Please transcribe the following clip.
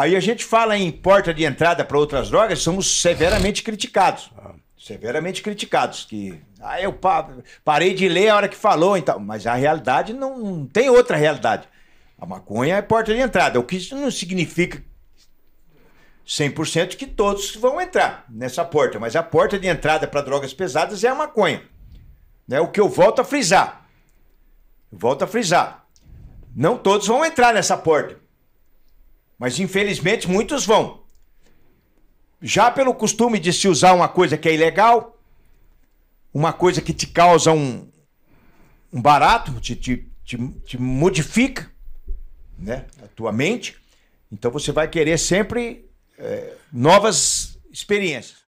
Aí a gente fala em porta de entrada para outras drogas, somos severamente criticados. Severamente criticados. Que, ah, eu parei de ler a hora que falou e tal. Mas a realidade não, não tem outra realidade. A maconha é porta de entrada, o que isso não significa 100% que todos vão entrar nessa porta, mas a porta de entrada para drogas pesadas é a maconha. Né? O que eu volto a frisar. volto a frisar. Não todos vão entrar nessa porta. Mas infelizmente muitos vão. Já pelo costume de se usar uma coisa que é ilegal, uma coisa que te causa um, um barato, te, te, te, te modifica né, a tua mente, então você vai querer sempre é, novas experiências.